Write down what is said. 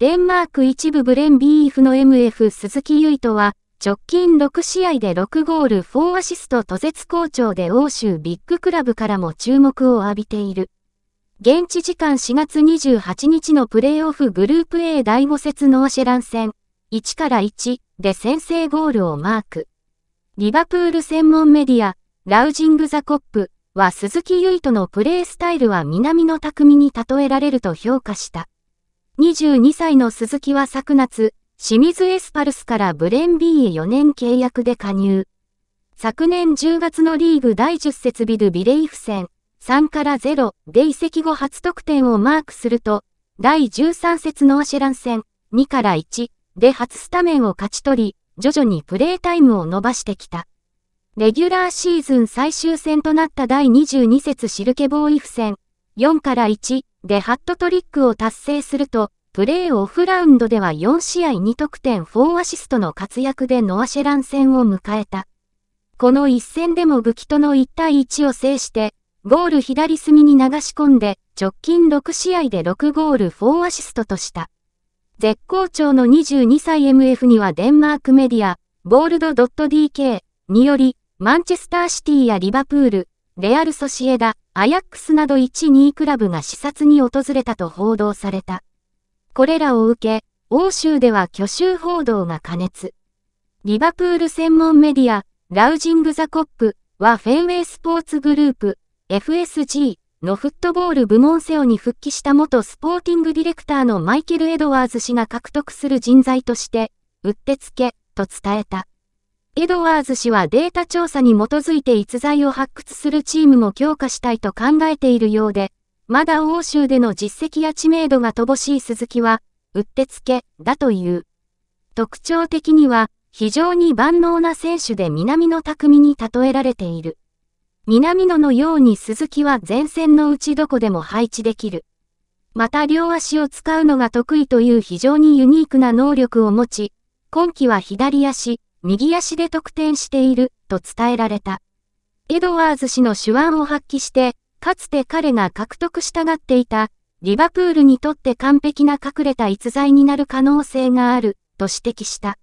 デンマーク一部ブレンビーフの MF 鈴木唯斗は、直近6試合で6ゴール4アシスト途絶好調で欧州ビッグクラブからも注目を浴びている。現地時間4月28日のプレイオフグループ A 第5節のアシェラン戦、1から1で先制ゴールをマーク。リバプール専門メディア、ラウジング・ザ・コップは鈴木唯斗のプレースタイルは南の匠に例えられると評価した。22歳の鈴木は昨夏、清水エスパルスからブレンビーへ4年契約で加入。昨年10月のリーグ第10節ビルビレイフ戦3から0で移籍後初得点をマークすると、第13節のアシェラン戦2から1で初スタメンを勝ち取り、徐々にプレータイムを伸ばしてきた。レギュラーシーズン最終戦となった第22節シルケボーイフ戦4から1でハットトリックを達成すると、プレーオフラウンドでは4試合2得点4アシストの活躍でノアシェラン戦を迎えた。この一戦でも武器との1対1を制して、ゴール左隅に流し込んで、直近6試合で6ゴール4アシストとした。絶好調の22歳 MF にはデンマークメディア、ボールド .dk により、マンチェスターシティやリバプール、レアルソシエダ、アヤックスなど1、2クラブが視察に訪れたと報道された。これらを受け、欧州では挙州報道が過熱。リバプール専門メディア、ラウジング・ザ・コップはフェンウェイスポーツグループ、FSG のフットボール部門セオに復帰した元スポーティングディレクターのマイケル・エドワーズ氏が獲得する人材として、うってつけ、と伝えた。エドワーズ氏はデータ調査に基づいて逸材を発掘するチームも強化したいと考えているようで、まだ欧州での実績や知名度が乏しい鈴木は、うってつけ、だという。特徴的には、非常に万能な選手で南野匠に例えられている。南野のように鈴木は前線のうちどこでも配置できる。また両足を使うのが得意という非常にユニークな能力を持ち、今季は左足、右足で得点している、と伝えられた。エドワーズ氏の手腕を発揮して、かつて彼が獲得したがっていた、リバプールにとって完璧な隠れた逸材になる可能性がある、と指摘した。